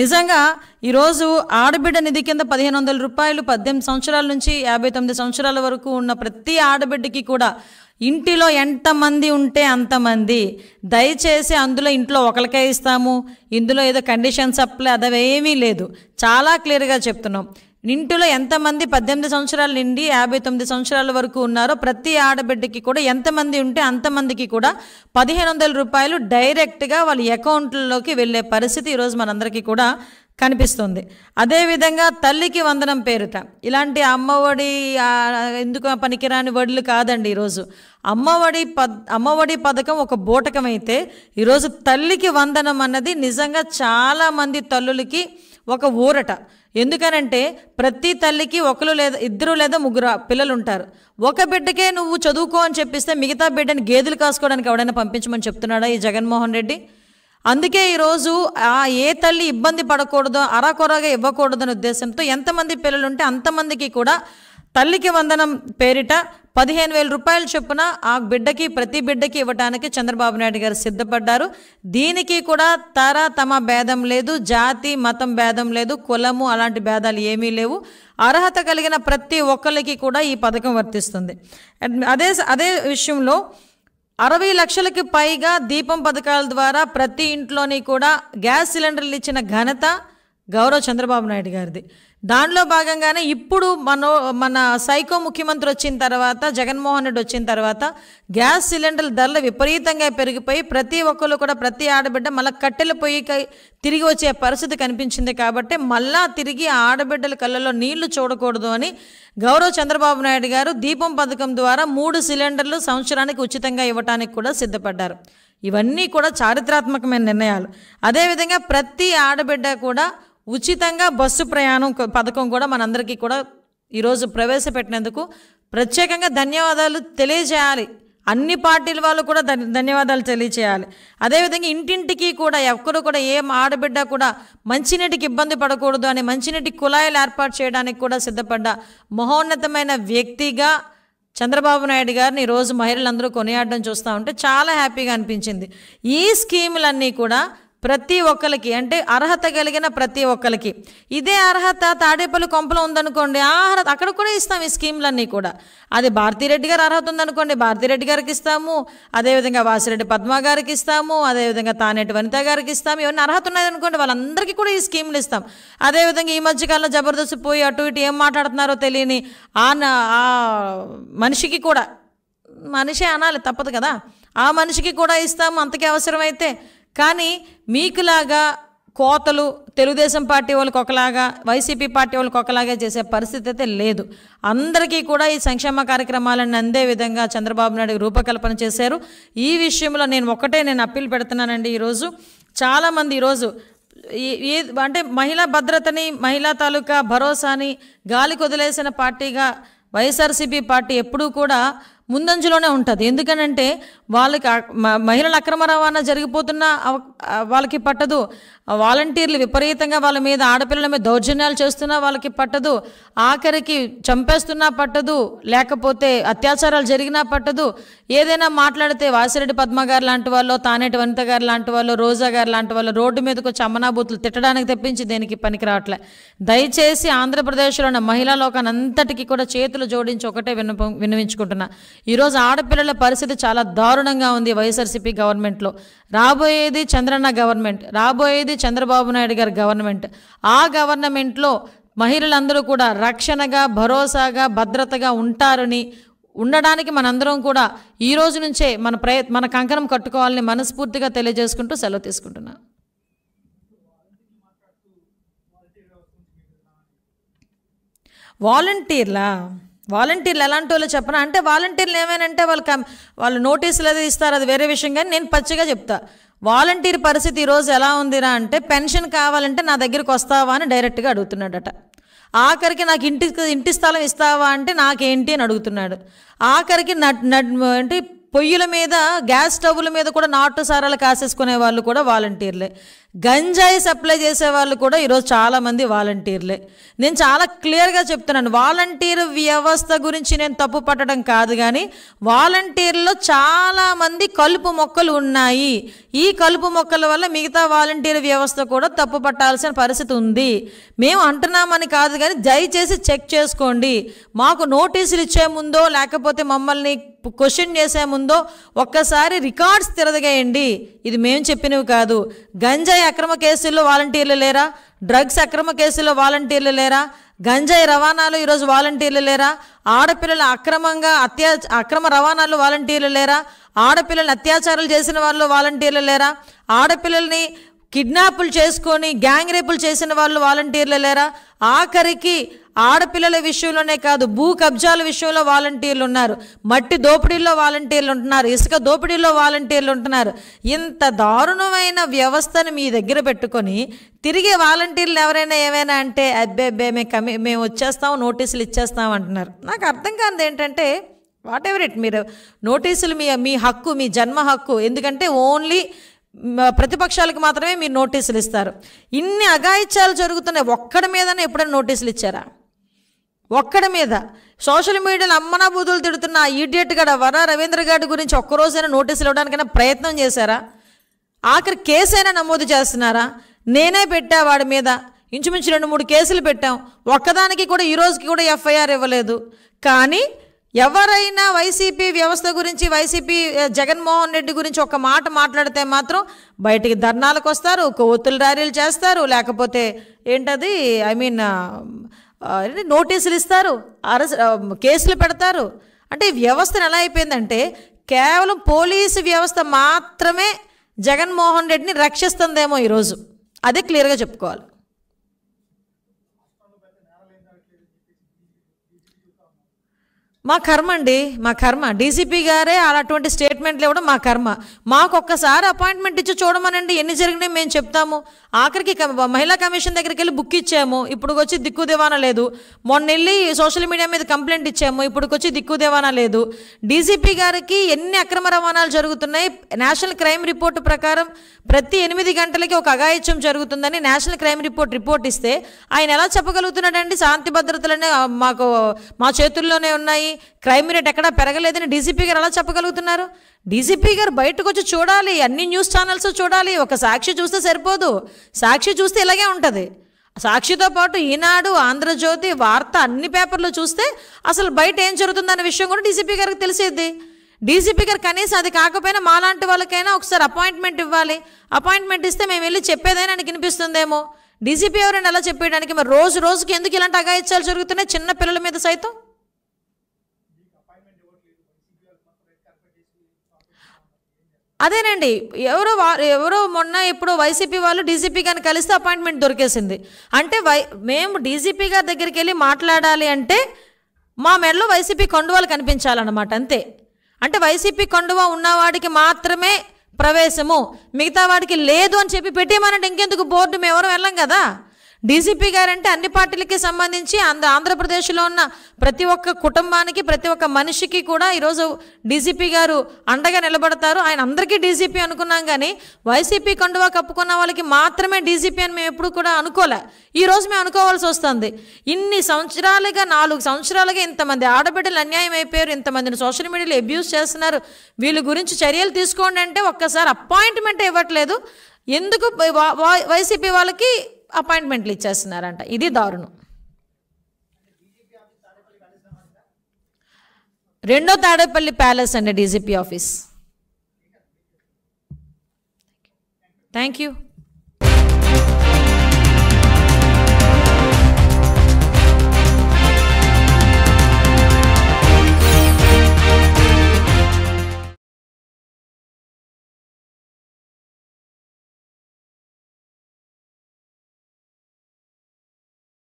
నిజంగా ఈరోజు ఆడబిడ్డ నిధి కింద పదిహేను వందల రూపాయలు పద్దెనిమిది సంవత్సరాల నుంచి యాభై తొమ్మిది సంవత్సరాల వరకు ఉన్న ప్రతి ఆడబిడ్డకి కూడా ఇంటిలో ఎంతమంది ఉంటే అంతమంది దయచేసి అందులో ఇంట్లో ఒకరికే ఇస్తాము ఇందులో ఏదో కండిషన్స్ అప్లై అదేమీ లేదు చాలా క్లియర్గా చెప్తున్నాం ఇంటిలో ఎంతమంది పద్దెనిమిది సంవత్సరాల నుండి యాభై తొమ్మిది సంవత్సరాల వరకు ఉన్నారో ప్రతి ఆడబిడ్డకి కూడా ఎంతమంది ఉంటే అంతమందికి కూడా పదిహేను వందల రూపాయలు డైరెక్ట్గా వాళ్ళ అకౌంట్లలోకి వెళ్ళే పరిస్థితి ఈరోజు మనందరికీ కూడా కనిపిస్తుంది అదేవిధంగా తల్లికి వందనం పేరుట ఇలాంటి అమ్మఒడి ఎందుకు పనికిరాని వడ్లు కాదండి ఈరోజు అమ్మఒడి పద్ అమ్మఒడి పథకం ఒక అయితే ఈరోజు తల్లికి వందనం అన్నది నిజంగా చాలామంది తల్లులకి ఒక ఊరట ఎందుకనంటే ప్రతి తల్లికి ఒకరు లేదా ఇద్దరు లేదా ముగ్గురు పిల్లలు ఉంటారు ఒక బిడ్డకే నువ్వు చదువుకో అని చెప్పిస్తే మిగతా బిడ్డని గేదెలు కాసుకోవడానికి ఎవడైనా పంపించమని చెప్తున్నాడా ఈ జగన్మోహన్ రెడ్డి అందుకే ఈరోజు ఆ ఏ తల్లి ఇబ్బంది పడకూడదో ఇవ్వకూడదు అనే ఉద్దేశంతో ఎంతమంది పిల్లలుంటే అంతమందికి కూడా తల్లికి వందనం పేరిట పదిహేను వేల రూపాయల చొప్పున ఆ బిడ్డకి ప్రతి బిడ్డకి ఇవ్వటానికి చంద్రబాబు నాయుడు గారు సిద్ధపడ్డారు దీనికి కూడా తర తమ భేదం లేదు జాతి మతం భేదం లేదు కులము అలాంటి భేదాలు ఏమీ లేవు అర్హత కలిగిన ప్రతి ఒక్కరికి కూడా ఈ పథకం వర్తిస్తుంది అదే అదే విషయంలో అరవై లక్షలకి పైగా దీపం పథకాల ద్వారా ప్రతి ఇంట్లోని కూడా గ్యాస్ సిలిండర్లు ఇచ్చిన ఘనత గౌరవ్ చంద్రబాబు నాయుడు గారిది దానిలో భాగంగానే ఇప్పుడు మన మన సైకో ముఖ్యమంత్రి వచ్చిన తర్వాత జగన్మోహన్ రెడ్డి వచ్చిన తర్వాత గ్యాస్ సిలిండర్ల ధరలు విపరీతంగా పెరిగిపోయి ప్రతి ఒక్కరు కూడా ప్రతి ఆడబిడ్డ మళ్ళీ కట్టెల పోయి తిరిగి వచ్చే పరిస్థితి కనిపించింది కాబట్టి మళ్ళా తిరిగి ఆడబిడ్డల కళ్ళలో నీళ్లు చూడకూడదు అని గౌరవ్ చంద్రబాబు నాయుడు గారు దీపం పథకం ద్వారా మూడు సిలిండర్లు సంవత్సరానికి ఉచితంగా ఇవ్వటానికి కూడా సిద్ధపడ్డారు ఇవన్నీ కూడా చారిత్రాత్మకమైన నిర్ణయాలు అదేవిధంగా ప్రతి ఆడబిడ్డ కూడా ఉచితంగా బస్సు ప్రయాణం పథకం కూడా మనందరికీ కూడా ఈరోజు ప్రవేశపెట్టినందుకు ప్రత్యేకంగా ధన్యవాదాలు తెలియజేయాలి అన్ని పార్టీల వాళ్ళు కూడా ధన్యవాదాలు తెలియచేయాలి అదేవిధంగా ఇంటింటికి కూడా ఎవరు కూడా ఏం ఆడబిడ్డ కూడా మంచినీటికి ఇబ్బంది పడకూడదు అని మంచినీటి కుళాయిలు ఏర్పాటు చేయడానికి కూడా సిద్ధపడ్డ మహోన్నతమైన వ్యక్తిగా చంద్రబాబు నాయుడు గారిని ఈరోజు మహిళలందరూ కొనియాడడం చూస్తూ ఉంటే చాలా హ్యాపీగా అనిపించింది ఈ స్కీములన్నీ కూడా ప్రతి ఒక్కరికి అంటే అర్హత కలిగిన ప్రతి ఒక్కరికి ఇదే అర్హత తాడేపల్లి కొంపలో ఉందనుకోండి ఆ అర్హత అక్కడ కూడా ఇస్తాం ఈ స్కీమ్లన్నీ కూడా అది భారతీరెడ్డి గారు అర్హత ఉందనుకోండి భారతీరెడ్డి గారికి ఇస్తాము అదేవిధంగా వాసిరెడ్డి పద్మ గారికి ఇస్తాము అదేవిధంగా తానేటి వనిత గారికి ఇస్తాము ఇవన్నీ అర్హత ఉన్నాయనుకోండి వాళ్ళందరికీ కూడా ఈ స్కీమ్లు ఇస్తాం అదేవిధంగా ఈ మధ్యకాలంలో జబర్దస్త్ పోయి అటు ఇటు ఏం మాట్లాడుతున్నారో తెలియని ఆ మనిషికి కూడా మనిషే అనాలి తప్పదు కదా ఆ మనిషికి కూడా ఇస్తాము అంతకే అవసరమైతే కానీ మీకులాగా కోతలు తెలుగుదేశం పార్టీ వాళ్ళకి ఒకలాగా వైసీపీ పార్టీ వాళ్ళకి ఒకలాగా చేసే పరిస్థితి అయితే లేదు అందరికీ కూడా ఈ సంక్షేమ కార్యక్రమాలను అందే విధంగా చంద్రబాబు నాయుడు రూపకల్పన చేశారు ఈ విషయంలో నేను ఒకటే నేను అప్పీల్ పెడుతున్నానండి ఈరోజు చాలామంది ఈరోజు ఈ అంటే మహిళా భద్రతని మహిళా తాలూకా భరోసాని గాలికి వదిలేసిన పార్టీగా వైఎస్ఆర్సీపీ పార్టీ ఎప్పుడూ కూడా ముందంజలోనే ఉంటుంది ఎందుకనంటే వాళ్ళకి మహిళల అక్రమ రవాణా జరిగిపోతున్న వాళ్ళకి పట్టదు వాలంటీర్లు విపరీతంగా వాళ్ళ మీద ఆడపిల్లల మీద దౌర్జన్యాలు చేస్తున్నా వాళ్ళకి పట్టదు ఆఖరికి చంపేస్తున్నా పట్టదు లేకపోతే అత్యాచారాలు జరిగినా పట్టదు ఏదైనా మాట్లాడితే వాసిరెడ్డి పద్మ గారు లాంటి వాళ్ళు తానేటి వనిత గారు లాంటి వాళ్ళు రోజా గారు లాంటి వాళ్ళు రోడ్డు మీదకి వచ్చి అమ్మనాబూతులు తిట్టడానికి తెప్పించి దేనికి రావట్లే దయచేసి ఆంధ్రప్రదేశ్లో ఉన్న మహిళా లోకాన్ని అంతటికీ కూడా చేతులు జోడించి ఒకటే విన్న విన్నవించుకుంటున్నా ఈరోజు ఆడపిల్లల పరిస్థితి చాలా దారుణంగా ఉంది వైఎస్ఆర్సీపీ గవర్నమెంట్లో రాబోయేది చంద్రన్న గవర్నమెంట్ రాబోయేది చంద్రబాబు నాయుడు గారి గవర్నమెంట్ ఆ గవర్నమెంట్లో మహిళలందరూ కూడా రక్షణగా భరోసాగా భద్రతగా ఉంటారని ఉండడానికి మనందరం కూడా ఈ రోజు నుంచే మన ప్రయ మన కంకణం కట్టుకోవాలని మనస్ఫూర్తిగా తెలియజేసుకుంటూ సెలవు తీసుకుంటున్నా వాలంటీర్లా వాలంటీర్లు ఎలాంటి వాళ్ళు చెప్పనా అంటే వాలంటీర్లు ఏమైనా వాళ్ళు కం వాళ్ళు నోటీసులు ఏదో ఇస్తారు అది వేరే విషయం కానీ నేను పచ్చిగా చెప్తా వాలంటీర్ పరిస్థితి ఈరోజు ఎలా ఉందిరా అంటే పెన్షన్ కావాలంటే నా దగ్గరికి వస్తావా అని డైరెక్ట్గా అడుగుతున్నాడట ఆఖరికి నాకు ఇంటి ఇంటి స్థలం ఇస్తావా అంటే నాకేంటి అని అడుగుతున్నాడు ఆఖరికి నట్ నట్ అంటే పొయ్యిల మీద గ్యాస్ స్టవ్ల మీద కూడా నాటు సారాలు కాసేసుకునే వాళ్ళు కూడా వాలంటీర్లే గంజాయి సప్లై చేసే వాళ్ళు కూడా ఈరోజు చాలామంది వాలంటీర్లే నేను చాలా క్లియర్గా చెప్తున్నాను వాలంటీర్ వ్యవస్థ గురించి నేను తప్పు పట్టడం కాదు కానీ వాలంటీర్లో చాలామంది కలుపు మొక్కలు ఉన్నాయి ఈ కలుపు మొక్కల వల్ల మిగతా వాలంటీర్ వ్యవస్థ కూడా తప్పు పట్టాల్సిన పరిస్థితి ఉంది మేము అంటున్నామని కాదు కానీ దయచేసి చెక్ చేసుకోండి మాకు నోటీసులు ఇచ్చే ముందో లేకపోతే మమ్మల్ని క్వశ్చన్ చేసే ముందో ఒక్కసారి రికార్డ్స్ తిరదగేయండి ఇది మేము చెప్పినవి కాదు గంజాయి గంజాయి అక్రమ కేసుల్లో వాలంటీర్లు లేరా డ్రగ్స్ అక్రమ కేసుల్లో వాలంటీర్లు లేరా గంజాయి రవాణాలు ఈరోజు వాలంటీర్లు లేరా ఆడపిల్లల అక్రమంగా అత్యా అక్రమ రవాణాలు వాలంటీర్లు లేరా ఆడపిల్లలు అత్యాచారాలు చేసిన వాళ్ళు వాలంటీర్లు లేరా ఆడపిల్లల్ని కిడ్నాపులు చేసుకొని గ్యాంగ్ రేపులు చేసిన వాళ్ళు వాలంటీర్లు లేరా ఆఖరికి ఆడపిల్లల విషయంలోనే కాదు భూ కబ్జాల విషయంలో వాలంటీర్లు ఉన్నారు మట్టి దోపిడీల్లో వాలంటీర్లు ఉంటున్నారు ఇసుక దోపిడీలో వాలంటీర్లు ఉంటున్నారు ఇంత దారుణమైన వ్యవస్థను మీ దగ్గర పెట్టుకొని తిరిగి వాలంటీర్లు ఎవరైనా ఏమైనా అంటే అబ్బే అబ్బే మేము కమి మేము వచ్చేస్తాము నోటీసులు ఇచ్చేస్తాం అంటున్నారు నాకు అర్థం కాదు ఏంటంటే వాట్ ఎవర్ ఇట్ మీరు నోటీసులు మీ మీ హక్కు మీ జన్మ హక్కు ఎందుకంటే ఓన్లీ ప్రతిపక్షాలకు మాత్రమే మీరు నోటీసులు ఇస్తారు ఇన్ని అఘాయిత్యాలు జరుగుతున్నాయి ఒక్కడి మీదనే ఎప్పుడైనా నోటీసులు ఇచ్చారా ఒక్కడి మీద సోషల్ మీడియాలో అమ్మనా బూతులు తిడుతున్న ఈడియట్ గడ వర రవీంద్ర గారి గురించి ఒక్కరోజైనా నోటీసులు ఇవ్వడానికైనా ప్రయత్నం చేశారా ఆఖరి కేసైనా నమోదు చేస్తున్నారా నేనే పెట్టా వాడి మీద ఇంచుమించు రెండు మూడు కేసులు పెట్టాం ఒక్కదానికి కూడా ఈ రోజుకి కూడా ఎఫ్ఐఆర్ ఇవ్వలేదు కానీ ఎవరైనా వైసీపీ వ్యవస్థ గురించి వైసీపీ జగన్మోహన్ రెడ్డి గురించి ఒక మాట మాట్లాడితే మాత్రం బయటికి ధర్నాలకు వస్తారు కొవ్వొత్తులు ర్యాలీలు చేస్తారు లేకపోతే ఏంటది ఐ మీన్ నోటీసులు ఇస్తారు అరెస్ట్ కేసులు పెడతారు అంటే వ్యవస్థను ఎలా అయిపోయిందంటే కేవలం పోలీసు వ్యవస్థ మాత్రమే జగన్మోహన్ రెడ్డిని రక్షిస్తుందేమో ఈరోజు అదే క్లియర్గా చెప్పుకోవాలి మా కర్మ అండి మా కర్మ డీసీపీ గారే అలాంటి స్టేట్మెంట్లు ఇవ్వడం మా కర్మ మాకు ఒక్కసారి అపాయింట్మెంట్ ఇచ్చి చూడమనండి ఎన్ని జరిగినాయి మేము చెప్తాము ఆఖరికి మహిళా కమిషన్ దగ్గరికి వెళ్ళి బుక్ ఇచ్చాము ఇప్పుడు వచ్చి దిక్కు దివానా లేదు మొన్న వెళ్ళి సోషల్ మీడియా మీద కంప్లైంట్ ఇచ్చాము ఇప్పుడు వచ్చి దిక్కు దివానా లేదు డీసీపీ గారికి ఎన్ని అక్రమ రవాణాలు జరుగుతున్నాయి నేషనల్ క్రైమ్ రిపోర్టు ప్రకారం ప్రతి ఎనిమిది గంటలకి ఒక అగాయిత్యం జరుగుతుందని నేషనల్ క్రైమ్ రిపోర్ట్ రిపోర్ట్ ఇస్తే ఆయన ఎలా చెప్పగలుగుతున్నాడండి శాంతి భద్రతలనే మాకు మా చేతుల్లోనే ఉన్నాయి క్రైమ్ రేట్ ఎక్కడా పెరగలేదని డీసీపీ గారు ఎలా చెప్పగలుగుతున్నారు డీసీపీ గారు బయటకు వచ్చి చూడాలి అన్ని న్యూస్ ఛానల్స్ చూడాలి ఒక సాక్షి చూస్తే సరిపోదు సాక్షి చూస్తే ఇలాగే ఉంటుంది సాక్షితో పాటు ఈనాడు ఆంధ్రజ్యోతి వార్త అన్ని పేపర్లు చూస్తే అసలు బయట ఏం జరుగుతుందనే విషయం కూడా డీసీపీ గారికి తెలిసేది డీసీపీ గారు కనీసం అది కాకపోయినా మాలాంటి వాళ్ళకైనా ఒకసారి అపాయింట్మెంట్ ఇవ్వాలి అపాయింట్మెంట్ ఇస్తే మేము వెళ్ళి చెప్పేదైనా ఆయనకి వినిపిస్తుందేమో డీసీపీ ఎవరైనా ఎలా చెప్పేయడానికి మరి రోజు రోజుకి ఎందుకు ఇలాంటి అగాయిత్యాలు జరుగుతున్నాయి చిన్న పిల్లల మీద సైతం అదేనండి ఎవరో ఎవరో మొన్న ఇప్పుడు వైసీపీ వాళ్ళు డీజీపీ గారిని కలిస్తే అపాయింట్మెంట్ దొరికేసింది అంటే వై మేము డీజీపీ గారి దగ్గరికి వెళ్ళి మాట్లాడాలి అంటే మా మెడలో వైసీపీ కొండువాలు కనిపించాలన్నమాట అంతే అంటే వైసీపీ కొండువ ఉన్నవాడికి మాత్రమే ప్రవేశము మిగతా వాడికి లేదు అని చెప్పి పెట్టేమనంటే ఇంకెందుకు బోర్డు మేము ఎవరు వెళ్ళం కదా డీజీపీ గారంటే అన్ని పార్టీలకి సంబంధించి అంద ఆంధ్రప్రదేశ్లో ఉన్న ప్రతి ఒక్క కుటుంబానికి ప్రతి ఒక్క మనిషికి కూడా ఈరోజు డీజీపీ గారు అండగా నిలబడతారు ఆయన అందరికీ డీజీపీ అనుకున్నాం కానీ వైసీపీ కండువా కప్పుకున్న వాళ్ళకి మాత్రమే డీజీపీ అని మేము ఎప్పుడు కూడా అనుకోలే ఈరోజు మేము అనుకోవాల్సి వస్తుంది ఇన్ని సంవత్సరాలుగా నాలుగు సంవత్సరాలుగా ఇంతమంది ఆడబిడ్డలు అన్యాయం అయిపోయారు ఇంతమందిని సోషల్ మీడియాలో అబ్యూస్ చేస్తున్నారు వీళ్ళ గురించి చర్యలు తీసుకోండి అంటే ఒక్కసారి అపాయింట్మెంట్ ఇవ్వట్లేదు ఎందుకు వైసీపీ వాళ్ళకి అపాయింట్మెంట్లు ఇచ్చేస్తున్నారంట ఇది దారుణం రెండో తాడేపల్లి ప్యాలెస్ అండి డీజీపీ ఆఫీస్ థ్యాంక్ యూ